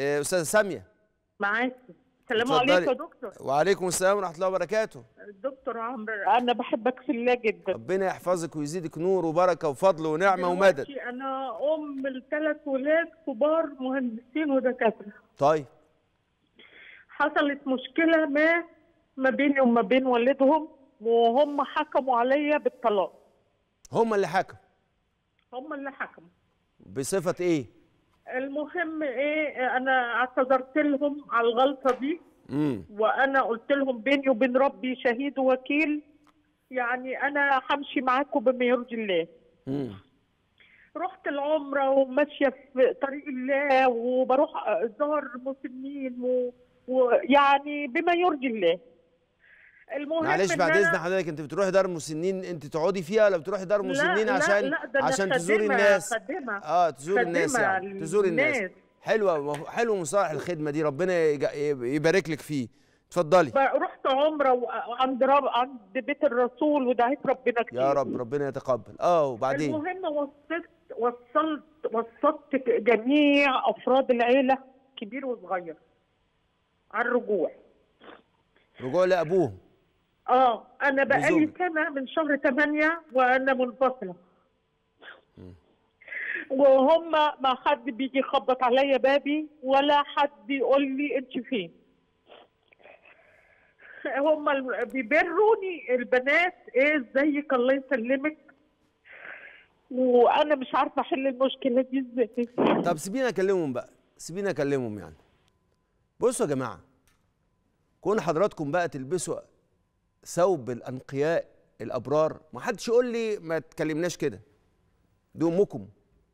آه، استاذه ساميه معاكي السلام عليكم يا دكتور وعليكم السلام ورحمه الله وبركاته دكتور عمرو انا بحبك في الله جدا ربنا يحفظك ويزيدك نور وبركه وفضل ونعمه ومدد انا ام لثلاث ولاد كبار مهندسين ودكاتره طيب حصلت مشكله ما ما بيني وما بين والدهم وهم حكموا عليا بالطلاق هم اللي حكموا هم اللي حكموا بصفه ايه المهم ايه انا اعتذرت لهم على الغلطه دي مم. وانا قلت لهم بيني وبين ربي شهيد ووكيل يعني انا همشي معاكم بما يرضي الله رحت العمره وماشيه في طريق الله وبروح زار مسنين ويعني بما يرضي الله المهم معلش بعد اذن حضرتك انت بتروحي دار مسنين انت تقعدي فيها ولا بتروحي دار مسنين عشان لا لا عشان تزوري الناس خدمة. اه تزوري الناس يعني تزوري الناس حلوه حلو مصالح الخدمه دي ربنا يبارك لك فيه اتفضلي رحت عمره وعند رب... عند بيت الرسول ودعيت ربنا كتير يا رب ربنا يتقبل اه وبعدين المهم وصلت وصلت وصلت جميع افراد العيله كبير وصغير على الرجوع رجوع لابوهم اه انا بقالي سنه من شهر 8 وانا منفصله وهم ما حد بيجي يخبط عليا بابي ولا حد يقول لي انت فين هم بيبروني البنات ايه ازيك الله يسلمك وانا مش عارفه احل المشكله دي ازاي طب سيبيني اكلمهم بقى سيبيني اكلمهم يعني بصوا يا جماعه كون حضراتكم بقى تلبسوا ثوب الأنقياء الأبرار ما حدش يقول لي ما تكلمناش كده دي أمكم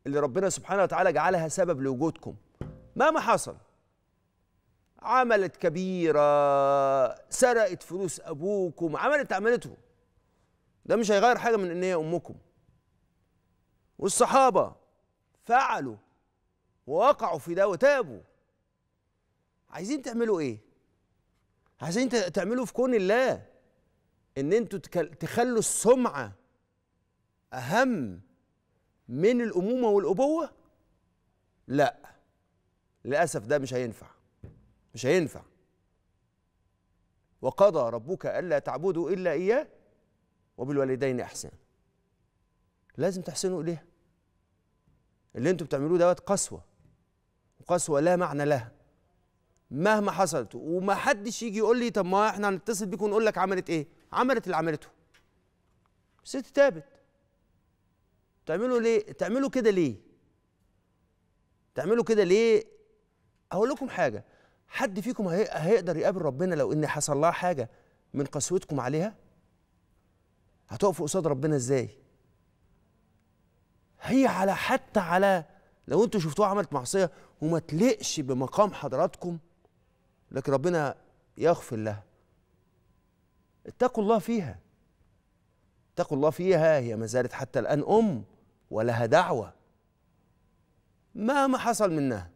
اللي ربنا سبحانه وتعالى جعلها سبب لوجودكم مهما حصل عملت كبيرة سرقت فلوس أبوكم عملت عملته ده مش هيغير حاجة من إن هي أمكم والصحابة فعلوا ووقعوا في ده وتابوا عايزين تعملوا إيه؟ عايزين تعملوا في كون الله ان انتوا تخلوا السمعه اهم من الامومه والابوه لا للاسف ده مش هينفع مش هينفع وقضى ربك الا تعبدوا الا اياه وبالوالدين احسان لازم تحسنوا اليها اللي انتوا بتعملوه دوت قسوه قسوه لا معنى لها مهما حصلت وما حدش يجي يقول لي طب ما احنا هنتصل بيك ونقول لك عملت ايه عملت اللي عملته الست تابت تعملوا ليه تعملوا كده ليه تعملوا كده ليه اقول لكم حاجه حد فيكم هيقدر يقابل ربنا لو ان حصل لها حاجه من قسوتكم عليها هتقفوا قصاد ربنا ازاي هي على حتى على لو انتوا شفتوها عملت معصيه وما تلقش بمقام حضراتكم لكن ربنا يغفر لها اتقوا الله فيها اتقوا الله فيها هي ما زالت حتى الآن أم ولها دعوة مهما حصل منها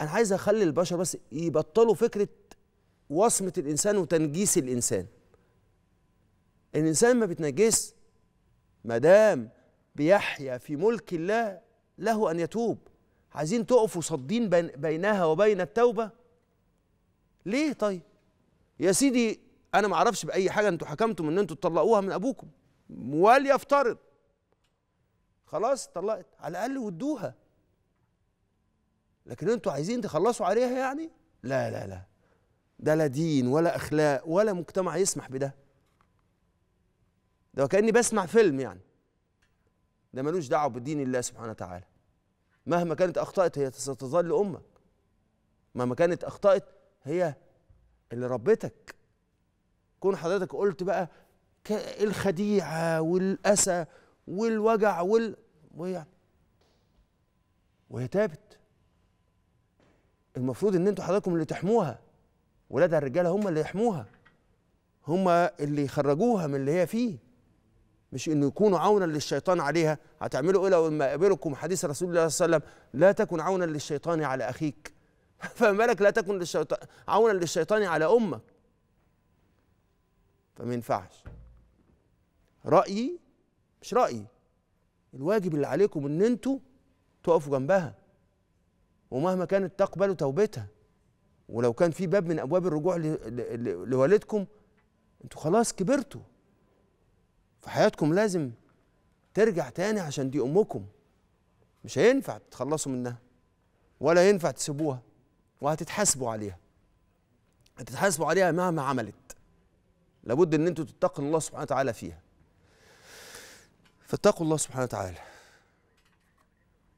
أنا عايز أخلي البشر بس يبطلوا فكرة وصمة الإنسان وتنجيس الإنسان الإنسان ما بيتنجس ما دام بيحيا في ملك الله له أن يتوب عايزين تقفوا صدين بينها وبين التوبة ليه طيب يا سيدي انا ما اعرفش باي حاجه انتوا حكمتم ان انتوا تطلقوها من ابوكم وليفترض خلاص طلقت على الاقل ودوها لكن انتوا عايزين تخلصوا عليها يعني لا لا لا ده لا دين ولا اخلاق ولا مجتمع يسمح بده ده كاني بسمع فيلم يعني ده ملوش دعوه بدين الله سبحانه وتعالى مهما كانت اخطات هي ستظل امك مهما كانت اخطات هي اللي ربتك كون حضرتك قلت بقى إيه الخديعه والاسى والوجع وال ويعني وهي تابت المفروض ان انتوا حضراتكم اللي تحموها ولادها الرجاله هم اللي يحموها هم اللي يخرجوها من اللي هي فيه مش انه يكونوا عونا للشيطان عليها هتعملوا ايه لو ما قابلكم حديث رسول الله صلى الله عليه وسلم لا تكن عونا للشيطان على اخيك فما بالك لا تكن للشيطان عونا للشيطان على امك فما ينفعش رأيي مش رأيي الواجب اللي عليكم ان انتوا تقفوا جنبها ومهما كانت تقبلوا توبتها ولو كان في باب من ابواب الرجوع لوالدكم انتوا خلاص كبرتوا فحياتكم لازم ترجع تاني عشان دي امكم مش هينفع تتخلصوا منها ولا ينفع تسيبوها وهتتحاسبوا عليها هتتحاسبوا عليها مهما عملت لابد ان انتوا تتقوا الله سبحانه وتعالى فيها فاتقوا الله سبحانه وتعالى